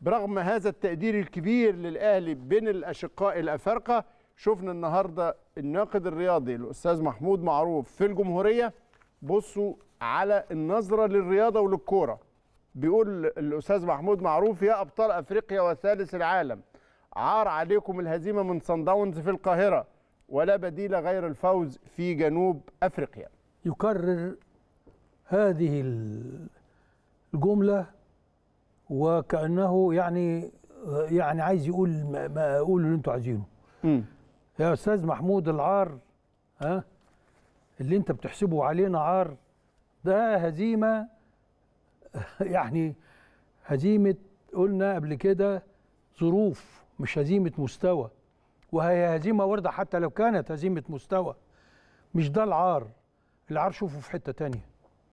برغم هذا التقدير الكبير للاهلي بين الاشقاء الافارقه شفنا النهارده الناقد الرياضي الاستاذ محمود معروف في الجمهوريه بصوا على النظره للرياضه وللكوره بيقول الاستاذ محمود معروف يا ابطال افريقيا وثالث العالم عار عليكم الهزيمه من صن داونز في القاهره ولا بديل غير الفوز في جنوب افريقيا يكرر هذه الجمله وكانه يعني يعني عايز يقول ما, ما اللي انتوا عايزينه يا استاذ محمود العار ها اللي انت بتحسبه علينا عار ده هزيمه يعني هزيمه قلنا قبل كده ظروف مش هزيمه مستوى وهي هزيمه ورده حتى لو كانت هزيمه مستوى مش ده العار العار شوفه في حته تانيه